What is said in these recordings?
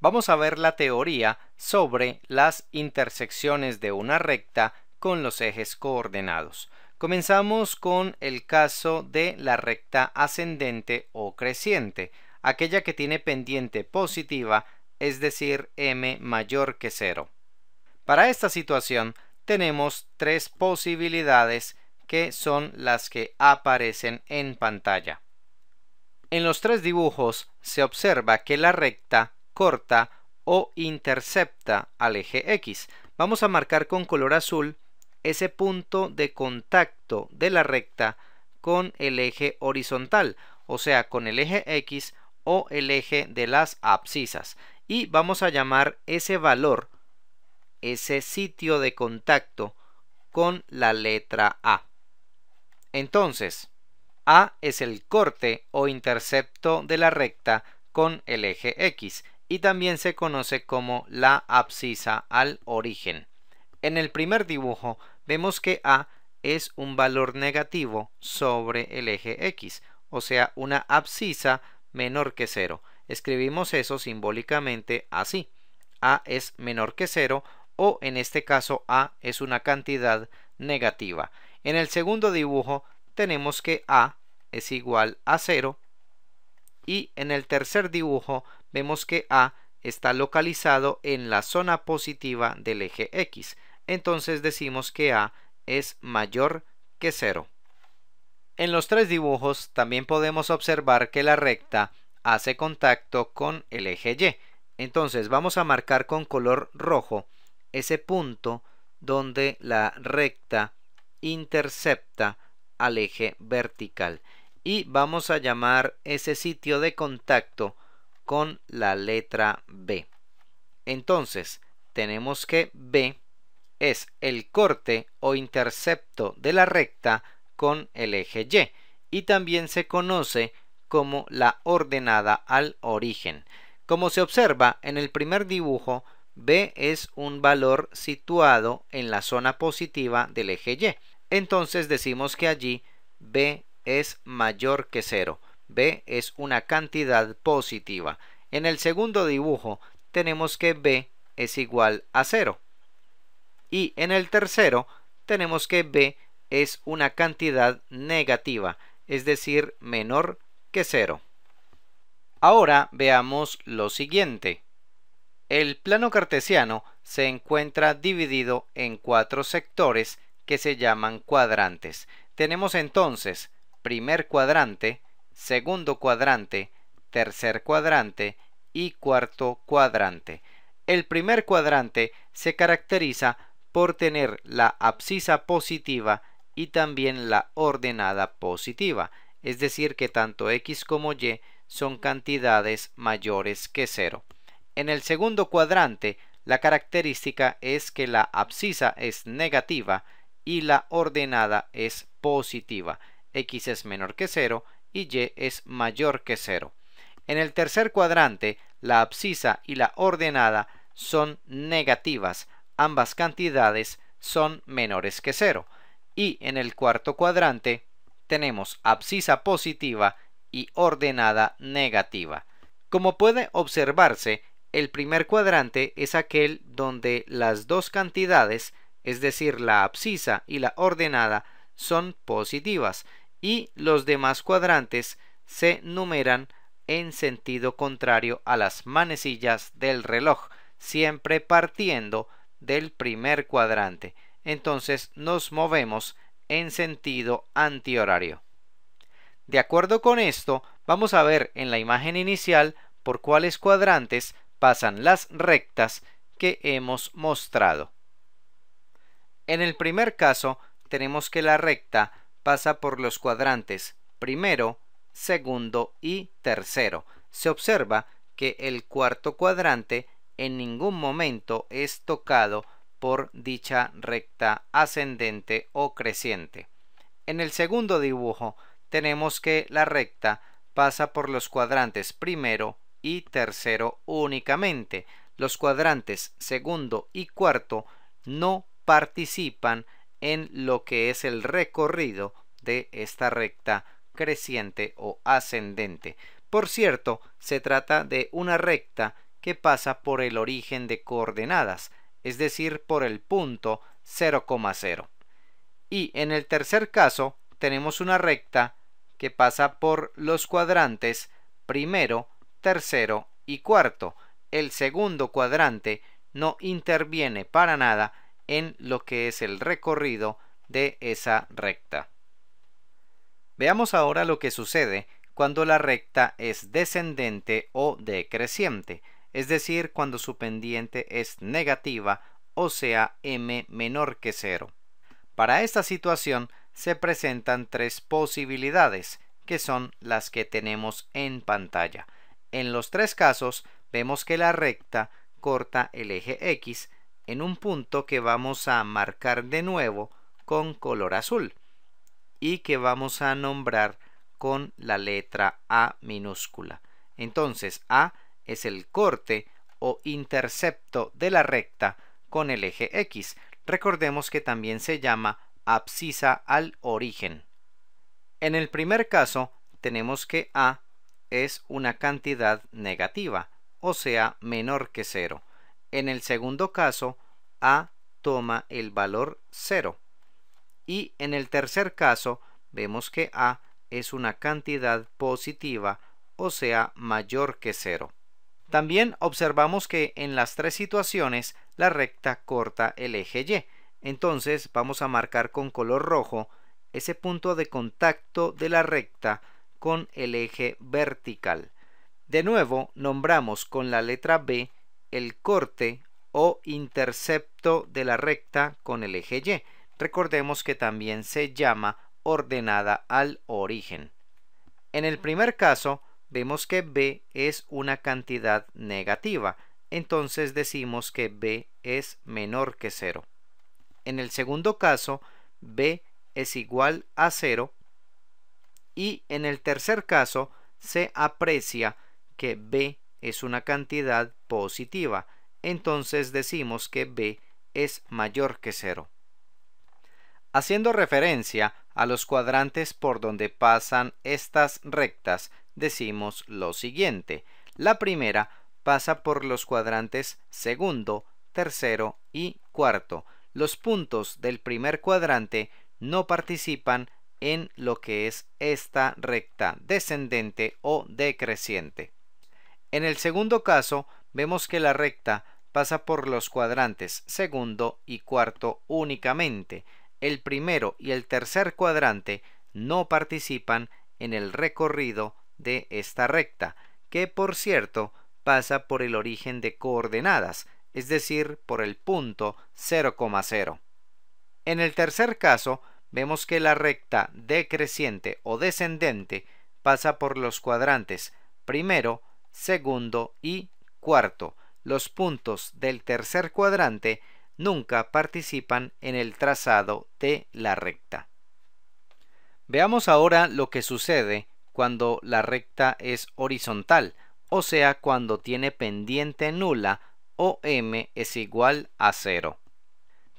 vamos a ver la teoría sobre las intersecciones de una recta con los ejes coordenados. Comenzamos con el caso de la recta ascendente o creciente, aquella que tiene pendiente positiva, es decir, m mayor que 0. Para esta situación tenemos tres posibilidades que son las que aparecen en pantalla. En los tres dibujos se observa que la recta corta o intercepta al eje X. Vamos a marcar con color azul ese punto de contacto de la recta con el eje horizontal, o sea, con el eje X o el eje de las abscisas. Y vamos a llamar ese valor, ese sitio de contacto, con la letra A. Entonces, A es el corte o intercepto de la recta con el eje X y también se conoce como la abscisa al origen. En el primer dibujo vemos que A es un valor negativo sobre el eje X, o sea, una abscisa menor que 0. Escribimos eso simbólicamente así. A es menor que 0 o en este caso A es una cantidad negativa. En el segundo dibujo tenemos que A es igual a 0 y en el tercer dibujo vemos que A está localizado en la zona positiva del eje X. Entonces decimos que A es mayor que 0. En los tres dibujos también podemos observar que la recta hace contacto con el eje Y. Entonces vamos a marcar con color rojo ese punto donde la recta intercepta al eje vertical y vamos a llamar ese sitio de contacto con la letra B. Entonces, tenemos que B es el corte o intercepto de la recta con el eje Y y también se conoce como la ordenada al origen. Como se observa en el primer dibujo, B es un valor situado en la zona positiva del eje Y. Entonces decimos que allí B es mayor que cero. B es una cantidad positiva. En el segundo dibujo tenemos que B es igual a cero. Y en el tercero tenemos que B es una cantidad negativa, es decir, menor que cero. Ahora veamos lo siguiente. El plano cartesiano se encuentra dividido en cuatro sectores que se llaman cuadrantes. Tenemos entonces primer cuadrante, segundo cuadrante, tercer cuadrante y cuarto cuadrante. El primer cuadrante se caracteriza por tener la abscisa positiva y también la ordenada positiva, es decir que tanto x como y son cantidades mayores que cero. En el segundo cuadrante, la característica es que la abscisa es negativa y la ordenada es positiva x es menor que 0 y y es mayor que 0. En el tercer cuadrante, la abscisa y la ordenada son negativas, ambas cantidades son menores que 0. Y en el cuarto cuadrante tenemos abscisa positiva y ordenada negativa. Como puede observarse, el primer cuadrante es aquel donde las dos cantidades, es decir, la abscisa y la ordenada, son positivas y los demás cuadrantes se numeran en sentido contrario a las manecillas del reloj, siempre partiendo del primer cuadrante. Entonces nos movemos en sentido antihorario. De acuerdo con esto, vamos a ver en la imagen inicial por cuáles cuadrantes pasan las rectas que hemos mostrado. En el primer caso, tenemos que la recta pasa por los cuadrantes primero, segundo y tercero. Se observa que el cuarto cuadrante en ningún momento es tocado por dicha recta ascendente o creciente. En el segundo dibujo tenemos que la recta pasa por los cuadrantes primero y tercero únicamente. Los cuadrantes segundo y cuarto no participan en lo que es el recorrido de esta recta creciente o ascendente. Por cierto, se trata de una recta que pasa por el origen de coordenadas, es decir, por el punto 0,0. Y en el tercer caso, tenemos una recta que pasa por los cuadrantes primero, tercero y cuarto. El segundo cuadrante no interviene para nada en lo que es el recorrido de esa recta. Veamos ahora lo que sucede cuando la recta es descendente o decreciente, es decir, cuando su pendiente es negativa, o sea, m menor que 0. Para esta situación se presentan tres posibilidades, que son las que tenemos en pantalla. En los tres casos vemos que la recta corta el eje X en un punto que vamos a marcar de nuevo con color azul y que vamos a nombrar con la letra A minúscula. Entonces A es el corte o intercepto de la recta con el eje X. Recordemos que también se llama abscisa al origen. En el primer caso tenemos que A es una cantidad negativa, o sea menor que cero. En el segundo caso, A toma el valor 0. Y en el tercer caso, vemos que A es una cantidad positiva, o sea, mayor que 0. También observamos que en las tres situaciones la recta corta el eje Y. Entonces vamos a marcar con color rojo ese punto de contacto de la recta con el eje vertical. De nuevo nombramos con la letra B el corte o intercepto de la recta con el eje Y. Recordemos que también se llama ordenada al origen. En el primer caso, vemos que b es una cantidad negativa, entonces decimos que b es menor que 0. En el segundo caso, b es igual a 0 y en el tercer caso se aprecia que b es una cantidad positiva, entonces decimos que b es mayor que 0. Haciendo referencia a los cuadrantes por donde pasan estas rectas, decimos lo siguiente. La primera pasa por los cuadrantes segundo, tercero y cuarto. Los puntos del primer cuadrante no participan en lo que es esta recta descendente o decreciente. En el segundo caso, vemos que la recta pasa por los cuadrantes segundo y cuarto únicamente. El primero y el tercer cuadrante no participan en el recorrido de esta recta, que por cierto pasa por el origen de coordenadas, es decir, por el punto 0,0. En el tercer caso, vemos que la recta decreciente o descendente pasa por los cuadrantes primero, segundo y cuarto. Los puntos del tercer cuadrante nunca participan en el trazado de la recta. Veamos ahora lo que sucede cuando la recta es horizontal, o sea, cuando tiene pendiente nula o m es igual a cero.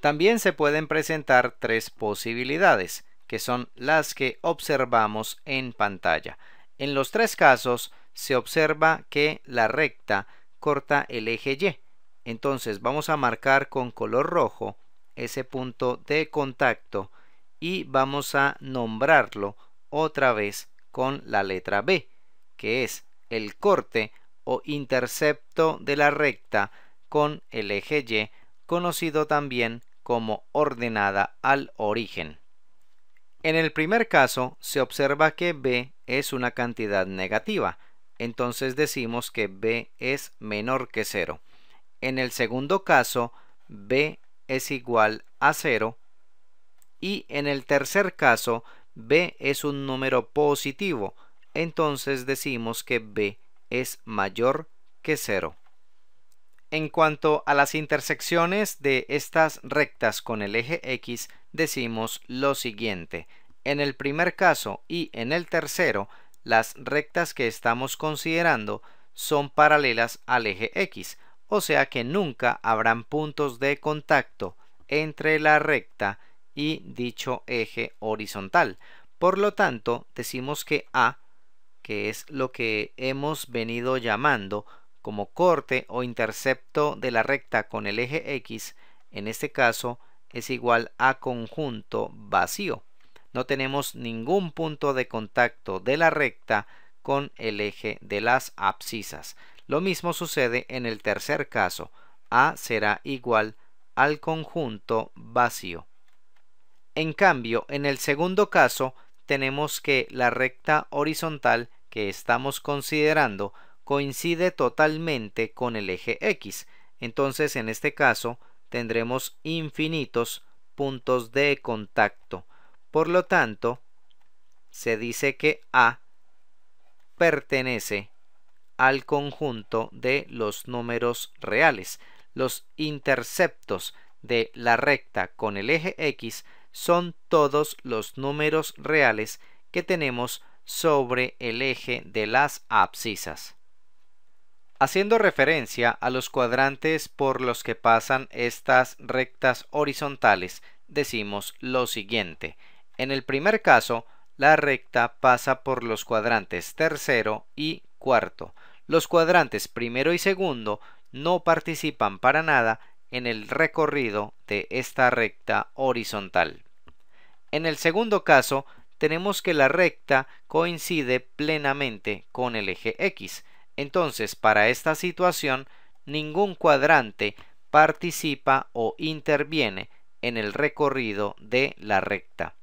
También se pueden presentar tres posibilidades, que son las que observamos en pantalla. En los tres casos se observa que la recta corta el eje Y. Entonces vamos a marcar con color rojo ese punto de contacto y vamos a nombrarlo otra vez con la letra B, que es el corte o intercepto de la recta con el eje Y, conocido también como ordenada al origen. En el primer caso se observa que B es una cantidad negativa, entonces decimos que b es menor que 0. En el segundo caso, b es igual a 0. Y en el tercer caso, b es un número positivo, entonces decimos que b es mayor que 0. En cuanto a las intersecciones de estas rectas con el eje x, decimos lo siguiente. En el primer caso y en el tercero, las rectas que estamos considerando son paralelas al eje X, o sea que nunca habrán puntos de contacto entre la recta y dicho eje horizontal. Por lo tanto, decimos que A, que es lo que hemos venido llamando como corte o intercepto de la recta con el eje X, en este caso es igual a conjunto vacío no tenemos ningún punto de contacto de la recta con el eje de las abscisas. Lo mismo sucede en el tercer caso. A será igual al conjunto vacío. En cambio, en el segundo caso, tenemos que la recta horizontal que estamos considerando coincide totalmente con el eje X. Entonces, en este caso, tendremos infinitos puntos de contacto por lo tanto, se dice que A pertenece al conjunto de los números reales. Los interceptos de la recta con el eje X son todos los números reales que tenemos sobre el eje de las abscisas. Haciendo referencia a los cuadrantes por los que pasan estas rectas horizontales, decimos lo siguiente. En el primer caso, la recta pasa por los cuadrantes tercero y cuarto. Los cuadrantes primero y segundo no participan para nada en el recorrido de esta recta horizontal. En el segundo caso, tenemos que la recta coincide plenamente con el eje X. Entonces, para esta situación, ningún cuadrante participa o interviene en el recorrido de la recta.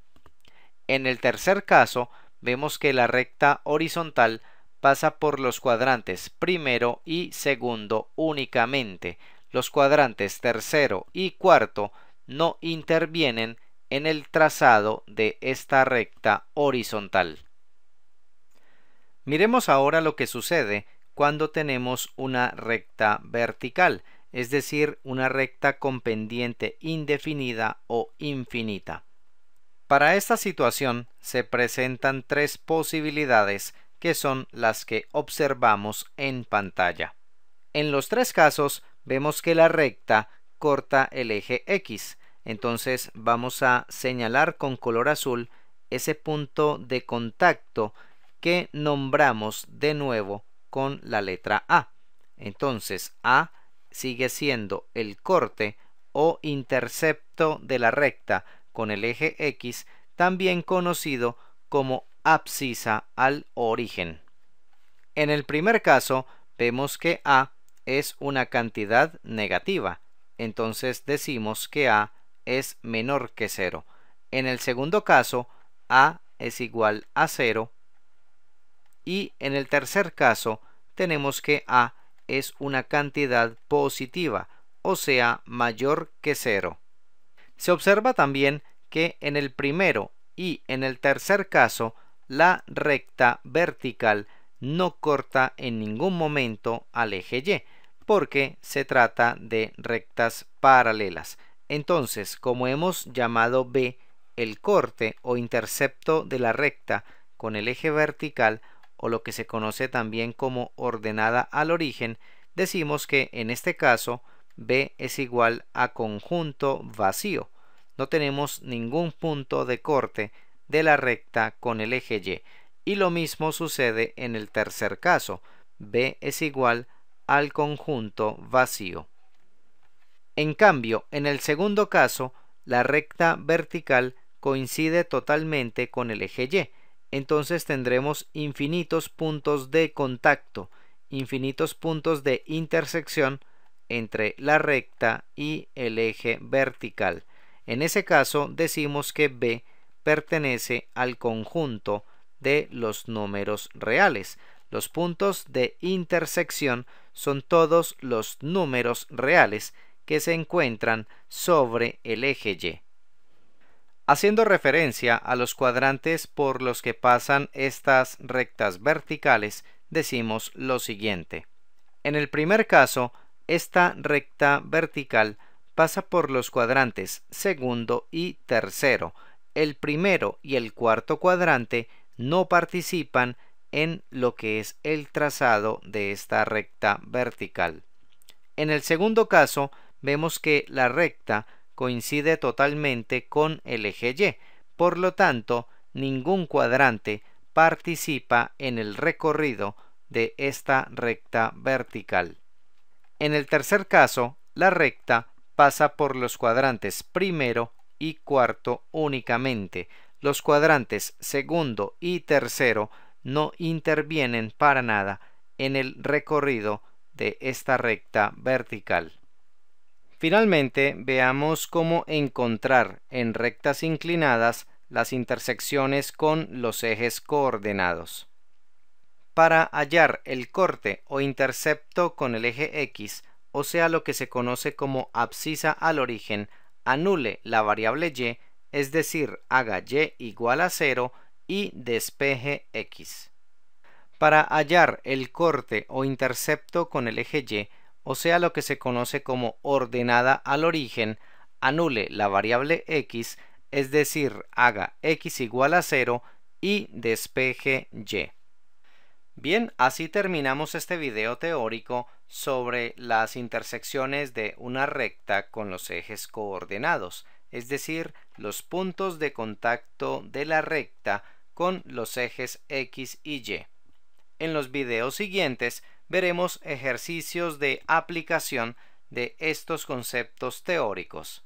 En el tercer caso, vemos que la recta horizontal pasa por los cuadrantes primero y segundo únicamente. Los cuadrantes tercero y cuarto no intervienen en el trazado de esta recta horizontal. Miremos ahora lo que sucede cuando tenemos una recta vertical, es decir, una recta con pendiente indefinida o infinita. Para esta situación se presentan tres posibilidades que son las que observamos en pantalla. En los tres casos vemos que la recta corta el eje X, entonces vamos a señalar con color azul ese punto de contacto que nombramos de nuevo con la letra A. Entonces A sigue siendo el corte o intercepto de la recta con el eje X, también conocido como abscisa al origen. En el primer caso, vemos que A es una cantidad negativa, entonces decimos que A es menor que 0. En el segundo caso, A es igual a 0 y en el tercer caso tenemos que A es una cantidad positiva, o sea, mayor que 0. Se observa también que en el primero y en el tercer caso la recta vertical no corta en ningún momento al eje Y porque se trata de rectas paralelas. Entonces, como hemos llamado B el corte o intercepto de la recta con el eje vertical o lo que se conoce también como ordenada al origen, decimos que en este caso B es igual a conjunto vacío. No tenemos ningún punto de corte de la recta con el eje Y. Y lo mismo sucede en el tercer caso. B es igual al conjunto vacío. En cambio, en el segundo caso, la recta vertical coincide totalmente con el eje Y. Entonces tendremos infinitos puntos de contacto, infinitos puntos de intersección entre la recta y el eje vertical. En ese caso decimos que B pertenece al conjunto de los números reales. Los puntos de intersección son todos los números reales que se encuentran sobre el eje Y. Haciendo referencia a los cuadrantes por los que pasan estas rectas verticales, decimos lo siguiente. En el primer caso, esta recta vertical pasa por los cuadrantes segundo y tercero. El primero y el cuarto cuadrante no participan en lo que es el trazado de esta recta vertical. En el segundo caso vemos que la recta coincide totalmente con el eje Y, por lo tanto ningún cuadrante participa en el recorrido de esta recta vertical. En el tercer caso, la recta pasa por los cuadrantes primero y cuarto únicamente. Los cuadrantes segundo y tercero no intervienen para nada en el recorrido de esta recta vertical. Finalmente, veamos cómo encontrar en rectas inclinadas las intersecciones con los ejes coordenados para hallar el corte o intercepto con el eje X, o sea lo que se conoce como abscisa al origen, anule la variable y, es decir, haga y igual a 0 y despeje x. Para hallar el corte o intercepto con el eje y, o sea lo que se conoce como ordenada al origen, anule la variable x, es decir, haga x igual a 0 y despeje y. Bien, así terminamos este video teórico sobre las intersecciones de una recta con los ejes coordenados, es decir, los puntos de contacto de la recta con los ejes X y Y. En los videos siguientes veremos ejercicios de aplicación de estos conceptos teóricos.